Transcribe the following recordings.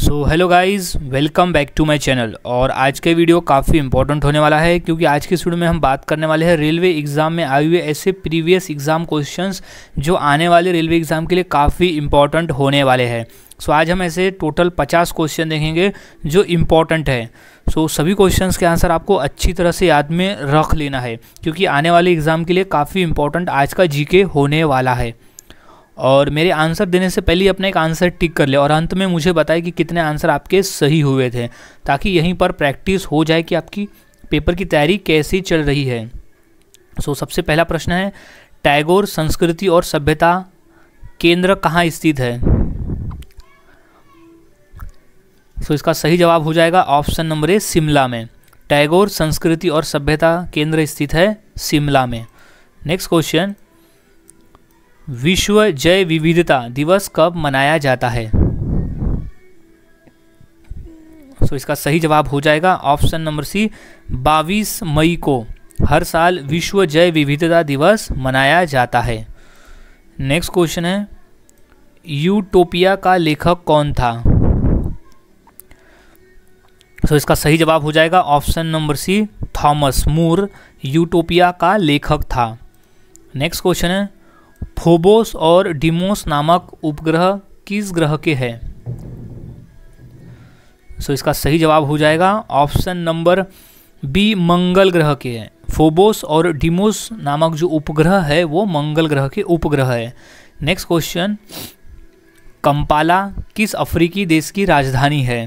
so hello guys welcome back to my channel और आज के वीडियो काफ़ी इंपॉर्टेंट होने वाला है क्योंकि आज के स्टूडियो में हम बात करने वाले हैं रेलवे एग्ज़ाम में आए हुए ऐसे प्रीवियस एग्ज़ाम क्वेश्चंस जो आने वाले रेलवे एग्ज़ाम के लिए काफ़ी इंपॉर्टेंट होने वाले हैं सो so, आज हम ऐसे टोटल पचास क्वेश्चन देखेंगे जो इम्पॉर्टेंट है सो so, सभी क्वेश्चंस के आंसर आपको अच्छी तरह से याद में रख लेना है क्योंकि आने वाले एग्ज़ाम के लिए काफ़ी इंपॉर्टेंट आज का जी होने वाला है और मेरे आंसर देने से पहले अपना एक आंसर टिक कर ले और अंत में मुझे बताए कि कितने आंसर आपके सही हुए थे ताकि यहीं पर प्रैक्टिस हो जाए कि आपकी पेपर की तैयारी कैसी चल रही है सो so, सबसे पहला प्रश्न है टैगोर संस्कृति और सभ्यता केंद्र कहाँ स्थित है सो so, इसका सही जवाब हो जाएगा ऑप्शन नंबर ए शिमला में टैगोर संस्कृति और सभ्यता केंद्र स्थित है शिमला में नेक्स्ट क्वेश्चन विश्व जैव विविधता दिवस कब मनाया जाता है सो so, इसका सही जवाब हो जाएगा ऑप्शन नंबर सी बाईस मई को हर साल विश्व जैव विविधता दिवस मनाया जाता है नेक्स्ट क्वेश्चन है यूटोपिया का लेखक कौन था सो so, इसका सही जवाब हो जाएगा option number C Thomas More Utopia का लेखक था नेक्स्ट क्वेश्चन है फोबोस और डिमोस नामक उपग्रह किस ग्रह के हैं सो so, इसका सही जवाब हो जाएगा ऑप्शन नंबर बी मंगल ग्रह के हैं फोबोस और डिमोस नामक जो उपग्रह है वो मंगल ग्रह के उपग्रह है नेक्स्ट क्वेश्चन कंपाला किस अफ्रीकी देश की राजधानी है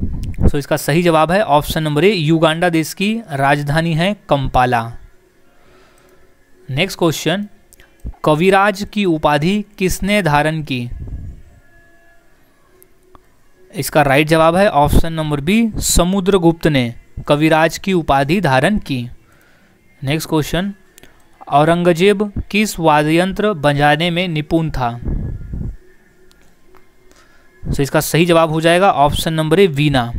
सो so, इसका सही जवाब है ऑप्शन नंबर ए युगांडा देश की राजधानी है कंपाला नेक्स्ट क्वेश्चन कविराज की उपाधि किसने धारण की इसका राइट जवाब है ऑप्शन नंबर बी समुद्रगुप्त ने कविराज की उपाधि धारण की नेक्स्ट क्वेश्चन औरंगजेब किस वाद्यंत्र बजाने में निपुण था तो इसका सही जवाब हो जाएगा option number A veena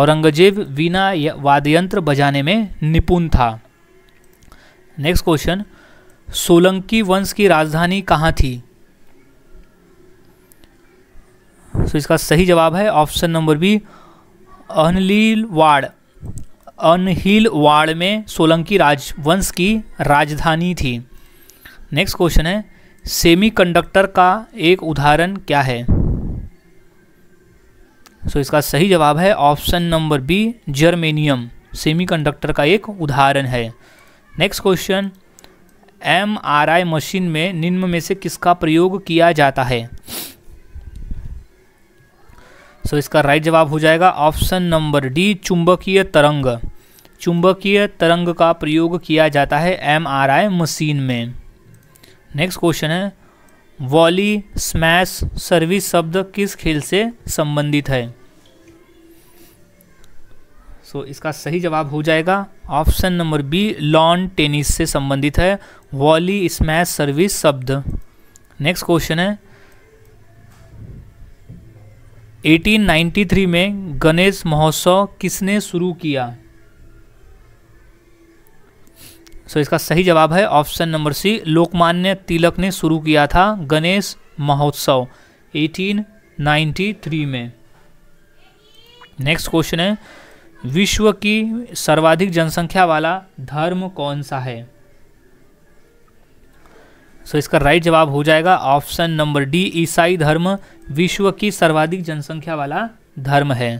Aurangzeb veena वाद्यंत्र बजाने में निपुण था नेक्स्ट क्वेश्चन सोलंकी वंश की राजधानी कहाँ थी सो इसका सही जवाब है option number B Anhilwad Anhilwad में सोलंकी राजवंश की राजधानी थी नेक्स्ट क्वेश्चन है सेमीकंडक्टर का एक उदाहरण क्या है सो so, इसका सही जवाब है option number B germanium semiconductor का एक उदाहरण है नेक्स्ट क्वेश्चन एमआरआई मशीन में निम्न में से किसका प्रयोग किया जाता है सो so, इसका राइट जवाब हो जाएगा ऑप्शन नंबर डी चुंबकीय तरंग चुंबकीय तरंग का प्रयोग किया जाता है एमआरआई मशीन में नेक्स्ट क्वेश्चन है वॉली स्मैश सर्विस शब्द किस खेल से संबंधित है सो so, इसका सही जवाब हो जाएगा option number B lawn tennis से संबंधित है वॉली स्मैश सर्विस शब्द नेक्स्ट क्वेश्चन है 1893 में गणेश महोत्सव किसने शुरू किया सो so, इसका सही जवाब है option number C Lokmanya Tilak ने शुरू किया था गणेश महोत्सव 1893 में नेक्स्ट क्वेश्चन है विश्व की सर्वाधिक जनसंख्या वाला धर्म कौन सा है सो so, इसका राइट जवाब हो जाएगा ऑप्शन नंबर डी ईसाई धर्म विश्व की सर्वाधिक जनसंख्या वाला धर्म है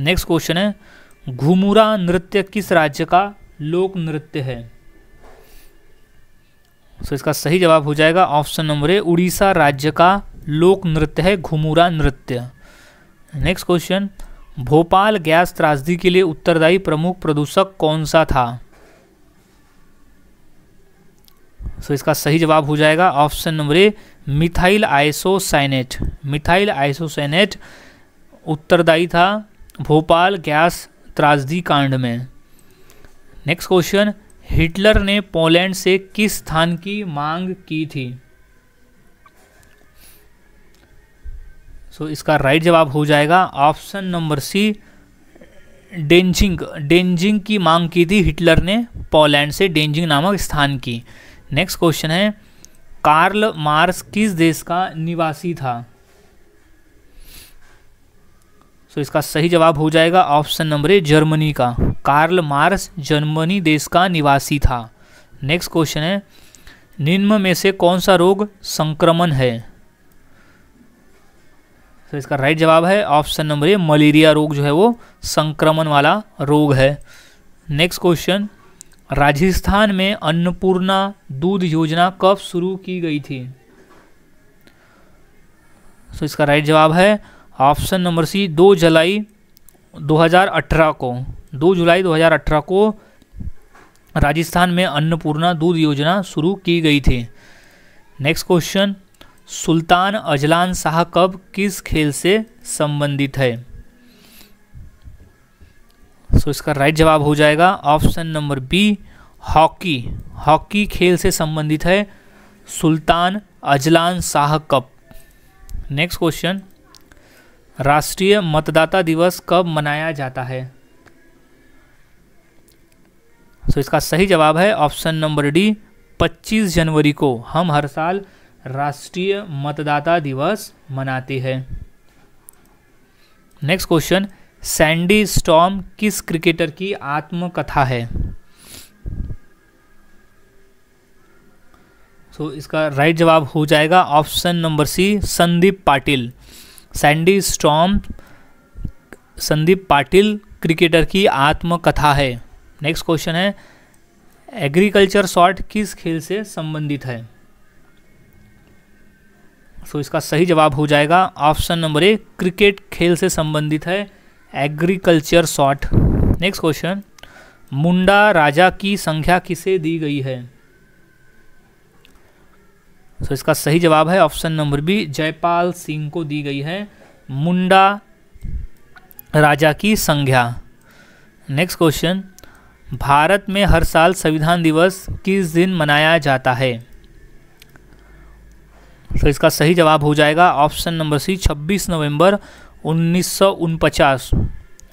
नेक्स्ट क्वेश्चन है घुमुरा नृत्य किस राज्य का लोक नृत्य है सो so, इसका सही जवाब हो जाएगा ऑप्शन नंबर ए उड़ीसा राज्य का लोक नृत्य है घुमुरा नृत्य नेक्स्ट क्वेश्चन भोपाल गैस त्रासदी के लिए उत्तरदायी प्रमुख प्रदूषक कौन सा था सो so, इसका सही जवाब हो जाएगा option number A methyl isocyanate methyl isocyanate उत्तरदायी था भोपाल गैस त्रासदी कांड में नेक्स्ट क्वेश्चन हिटलर ने पोलैंड से किस स्थान की मांग की थी सो so, इसका राइट जवाब हो जाएगा ऑप्शन नंबर सी डेंजिंग डेंजिंग की मांग की थी हिटलर ने पोलैंड से डेंजिंग नामक स्थान की नेक्स्ट क्वेश्चन है कार्ल मार्स किस देश का निवासी था सो so, इसका सही जवाब हो जाएगा ऑप्शन नंबर ए जर्मनी का कार्ल मार्स जर्मनी देश का निवासी था नेक्स्ट क्वेश्चन है निम्न में से कौन सा रोग संक्रमण है तो इसका राइट जवाब है ऑप्शन नंबर ए मलेरिया रोग जो है वो संक्रमण वाला रोग है नेक्स्ट क्वेश्चन राजस्थान में अन्नपूर्णा दूध योजना कब शुरू की गई थी तो इसका राइट जवाब है ऑप्शन नंबर सी दो जुलाई 2018 को दो जुलाई 2018 को राजस्थान में अन्नपूर्णा दूध योजना शुरू की गई थी next question Sultan Azlan Shah कब किस खेल से संबंधित है सो इसका राइट जवाब हो जाएगा option number B hockey hockey खेल से संबंधित है Sultan Azlan Shah cup next question राष्ट्रीय मतदाता दिवस कब मनाया जाता है सो so, इसका सही जवाब है ऑप्शन नंबर डी 25 जनवरी को हम हर साल राष्ट्रीय मतदाता दिवस मनाती है नेक्स्ट क्वेश्चन सैंडी स्टॉम किस क्रिकेटर की आत्मकथा है सो so, इसका राइट जवाब हो जाएगा option number C Sandeep Patil Sandy Storm Sandeep Patil cricketer की आत्मकथा है नेक्स्ट क्वेश्चन है एग्रीकल्चर शॉर्ट किस खेल से संबंधित है सो इसका सही जवाब हो जाएगा ऑप्शन नंबर ए क्रिकेट खेल से संबंधित है agriculture shot next question Munda राजा की संख्या किसे दी गई है सो so, इसका सही जवाब है option number B Jaipal Singh को दी गई है मुंडा राजा की संख्या नेक्स्ट क्वेश्चन भारत में हर साल संविधान दिवस किस दिन मनाया जाता है तो इसका सही जवाब हो जाएगा ऑप्शन नंबर सी 26 नवंबर उन्नीस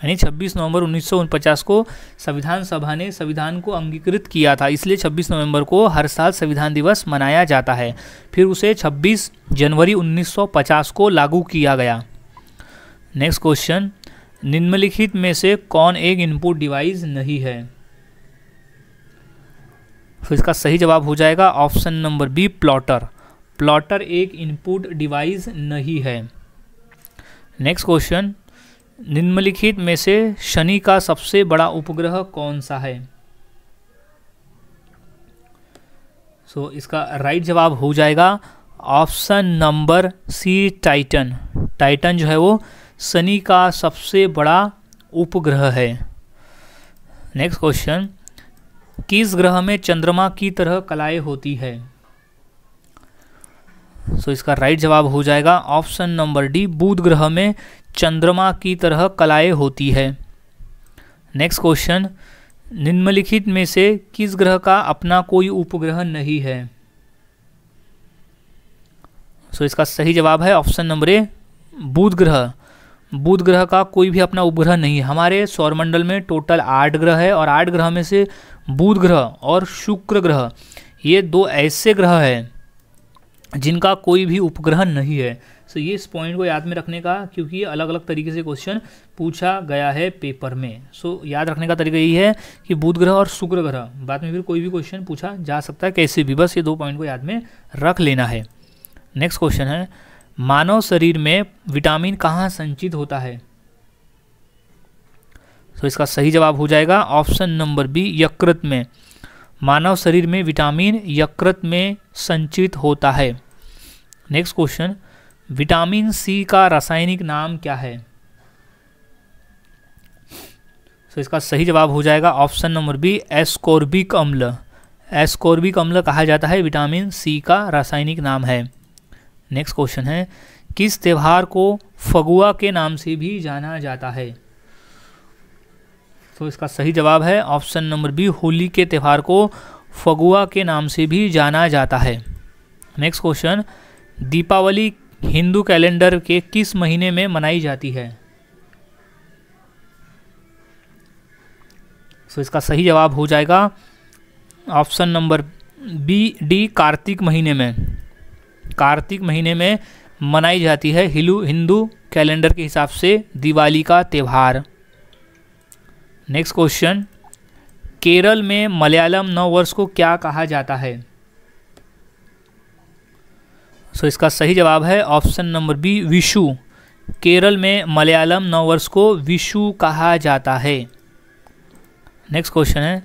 यानी 26 नवंबर उन्नीस को संविधान सभा ने संविधान को अंगीकृत किया था इसलिए 26 नवंबर को हर साल संविधान दिवस मनाया जाता है फिर उसे 26 जनवरी 1950 को लागू किया गया नेक्स्ट क्वेश्चन निम्नलिखित में से कौन एक इनपुट डिवाइस नहीं है तो इसका सही जवाब हो जाएगा option number B plotter plotter एक इनपुट डिवाइस नहीं है नेक्स्ट क्वेश्चन निम्नलिखित में से शनि का सबसे बड़ा उपग्रह कौन सा है सो so, इसका राइट जवाब हो जाएगा option number C Titan Titan जो है वो शनि का सबसे बड़ा उपग्रह है नेक्स्ट क्वेश्चन किस ग्रह में चंद्रमा की तरह कलाएं होती है सो so, इसका राइट जवाब हो जाएगा ऑप्शन नंबर डी बुध ग्रह में चंद्रमा की तरह कलाएं होती है नेक्स्ट क्वेश्चन निम्नलिखित में से किस ग्रह का अपना कोई उपग्रह नहीं है सो so, इसका सही जवाब है ऑप्शन नंबर ए बुध ग्रह बुध ग्रह का कोई भी अपना उपग्रह नहीं है हमारे सौरमंडल में टोटल आठ ग्रह है और आठ ग्रह में से बुध ग्रह और शुक्र ग्रह ये दो ऐसे ग्रह हैं जिनका कोई भी उपग्रह नहीं है सो so, ये इस पॉइंट को याद में रखने का क्योंकि ये अलग अलग तरीके से क्वेश्चन पूछा गया है पेपर में सो so, याद रखने का तरीका यही है कि बुध ग्रह और शुक्र ग्रह बाद में फिर कोई भी क्वेश्चन पूछा जा सकता है कैसे भी बस ये दो पॉइंट को याद में रख लेना है नेक्स्ट क्वेश्चन है मानव शरीर में विटामिन कहाँ संचित होता है तो so, इसका सही जवाब हो जाएगा ऑप्शन नंबर बी यकृत में मानव शरीर में विटामिन यकृत में संचित होता है नेक्स्ट क्वेश्चन विटामिन सी का रासायनिक नाम क्या है तो इसका सही जवाब हो जाएगा ऑप्शन नंबर बी एस्कोर्बिक अम्ल एस्कोर्बिक अम्ल कहा जाता है विटामिन सी का रासायनिक नाम है नेक्स्ट क्वेश्चन है किस त्यौहार को फगुआ के नाम से भी जाना जाता है तो इसका सही जवाब है ऑप्शन नंबर बी होली के त्यौहार को फगुआ के नाम से भी जाना जाता है next question Deepawali Hindu calendar के किस महीने में मनाई जाती है सो तो इसका सही जवाब हो जाएगा option number B D Kartik महीने में कार्तिक महीने में मनाई जाती है हिलू हिंदू कैलेंडर के हिसाब से दिवाली का त्यौहार नेक्स्ट क्वेश्चन केरल में मलयालम नववर्ष वर्ष को क्या कहा जाता है सो so, इसका सही जवाब है option number B Vishu Kerala में मलयालम नववर्ष वर्ष को विशु कहा जाता है नेक्स्ट क्वेश्चन है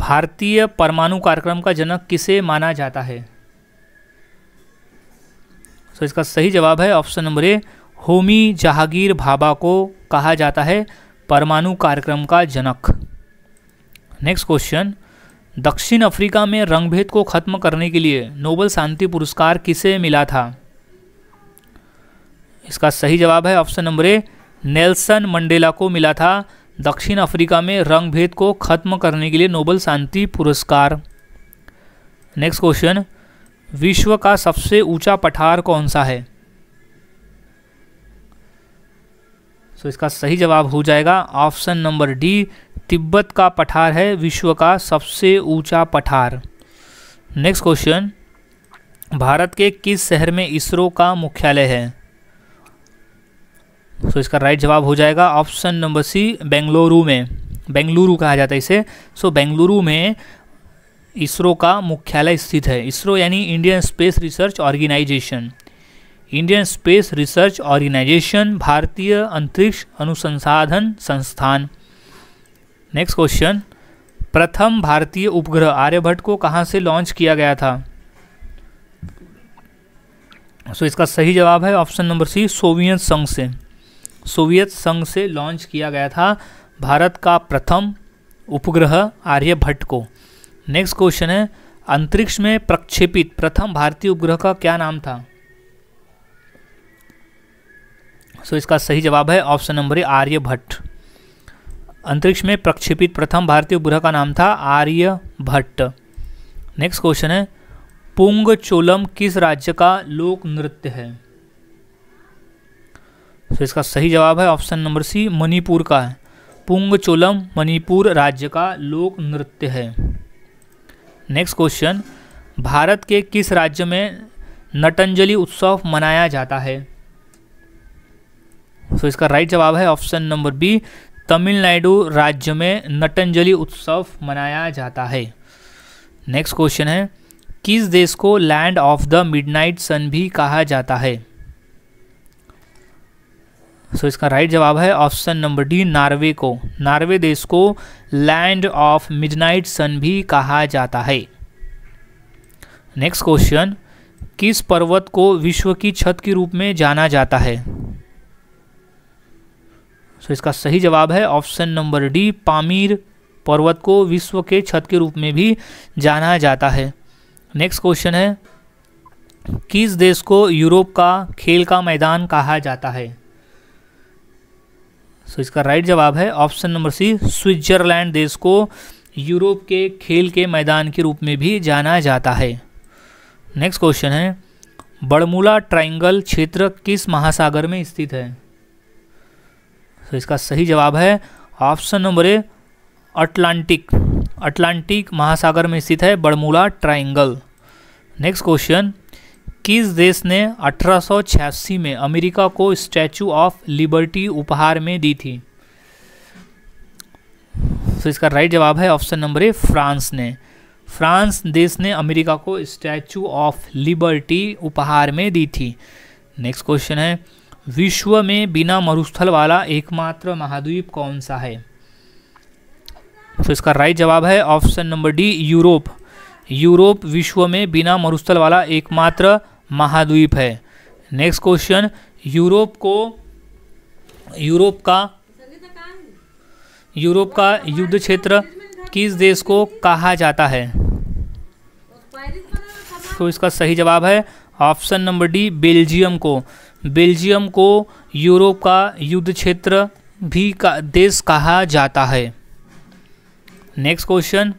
भारतीय परमाणु कार्यक्रम का जनक किसे माना जाता है सो so, इसका सही जवाब है option number A Homi Jehangir Bhabha को कहा जाता है परमाणु कार्यक्रम का जनक नेक्स्ट क्वेश्चन दक्षिण अफ्रीका में रंगभेद को खत्म करने के लिए नोबल शांति पुरस्कार किसे मिला था इसका सही जवाब है option number A Nelson Mandela को मिला था दक्षिण अफ्रीका में रंगभेद को खत्म करने के लिए नोबल शांति पुरस्कार नेक्स्ट क्वेश्चन विश्व का सबसे ऊंचा पठार कौन सा है सो इसका सही जवाब हो जाएगा ऑप्शन नंबर डी तिब्बत का पठार है विश्व का सबसे ऊंचा पठार नेक्स्ट क्वेश्चन भारत के किस शहर में इसरो का मुख्यालय है सो so, इसका राइट जवाब हो जाएगा ऑप्शन नंबर सी बेंगलुरु में बेंगलुरु कहा जाता है इसे सो so, बेंगलुरु में इसरो का मुख्यालय स्थित है इसरो यानी Indian Space Research Organisation Indian Space Research Organisation भारतीय अंतरिक्ष अनुसंसाधन संस्थान नेक्स्ट क्वेश्चन प्रथम भारतीय उपग्रह आर्यभट्ट को कहाँ से लॉन्च किया गया था सो so, इसका सही जवाब है ऑप्शन नंबर सी सोवियत संघ से सोवियत संघ से लॉन्च किया गया था भारत का प्रथम उपग्रह आर्यभट्ट को नेक्स्ट क्वेश्चन है अंतरिक्ष में प्रक्षेपित प्रथम भारतीय उपग्रह का क्या नाम था सो इसका सही जवाब है ऑप्शन नंबर ए आर्यभट्ट अंतरिक्ष में प्रक्षेपित प्रथम भारतीय उपग्रह का नाम था आर्यभट्ट नेक्स्ट क्वेश्चन है पुंग चोलम किस राज्य का लोक नृत्य है तो इसका सही जवाब है ऑप्शन नंबर सी मणिपुर का है पुंग चोलम मणिपुर राज्य का लोक नृत्य है नेक्स्ट क्वेश्चन भारत के किस राज्य में नटंजलि उत्सव मनाया जाता है सो so, इसका राइट जवाब है ऑप्शन नंबर बी तमिलनाडु राज्य में नटंजलि उत्सव मनाया जाता है नेक्स्ट क्वेश्चन है किस देश को land of the midnight sun भी कहा जाता है सो so, इसका राइट जवाब है ऑप्शन नंबर डी नार्वे को नार्वे देश को लैंड ऑफ मिडनाइट सन भी कहा जाता है नेक्स्ट क्वेश्चन किस पर्वत को विश्व की छत के रूप में जाना जाता है सो इसका सही जवाब है ऑप्शन नंबर डी पामीर पर्वत को विश्व के छत के रूप में भी जाना जाता है नेक्स्ट क्वेश्चन है किस देश को यूरोप का खेल का मैदान कहा जाता है सो इसका राइट जवाब है ऑप्शन नंबर सी स्विट्जरलैंड देश को यूरोप के खेल के मैदान के रूप में भी जाना जाता है नेक्स्ट क्वेश्चन है बड़मूला ट्राइंगल क्षेत्र किस महासागर में स्थित है तो इसका सही जवाब है option number A Atlantic Atlantic महासागर में स्थित है बड़मूला ट्राइंगल नेक्स्ट क्वेश्चन किस देश ने अठारह में अमेरिका को स्टैचू ऑफ लिबर्टी उपहार में दी थी तो इसका राइट जवाब है ऑप्शन नंबर ए फ्रांस ने फ्रांस देश ने अमेरिका को स्टैचू ऑफ लिबर्टी उपहार में दी थी नेक्स्ट क्वेश्चन है विश्व में बिना मरुस्थल वाला एकमात्र महाद्वीप कौन सा है तो इसका राइट जवाब है option number D Europe Europe विश्व में बिना मरुस्थल वाला एकमात्र महाद्वीप है नेक्स्ट क्वेश्चन यूरोप को यूरोप का यूरोप का युद्ध क्षेत्र किस देश को कहा जाता है तो इसका सही जवाब है ऑप्शन नंबर डी बेल्जियम को बेल्जियम को यूरोप का युद्ध क्षेत्र भी का देश कहा जाता है नेक्स्ट क्वेश्चन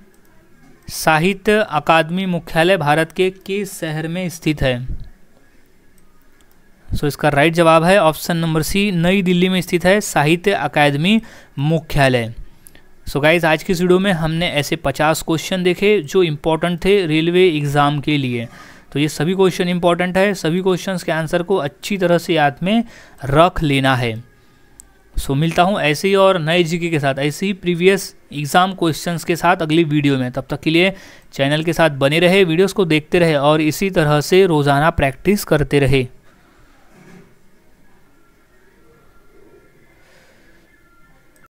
साहित्य अकादमी मुख्यालय भारत के किस शहर में स्थित है सो so, इसका राइट जवाब है ऑप्शन नंबर सी नई दिल्ली में स्थित है साहित्य अकादमी मुख्यालय सो so गाइज आज की वीडियो में हमने ऐसे 50 क्वेश्चन देखे जो इम्पोर्टेंट थे रेलवे एग्ज़ाम के लिए तो ये सभी क्वेश्चन इंपॉर्टेंट है सभी क्वेश्चन के आंसर को अच्छी तरह से याद में रख लेना है सो so, मिलता हूँ ऐसे ही और नए जीके के साथ ऐसे ही प्रीवियस एग्जाम क्वेश्चंस के साथ अगली वीडियो में तब तक के लिए चैनल के साथ बने रहे वीडियोस को देखते रहे और इसी तरह से रोज़ाना प्रैक्टिस करते रहे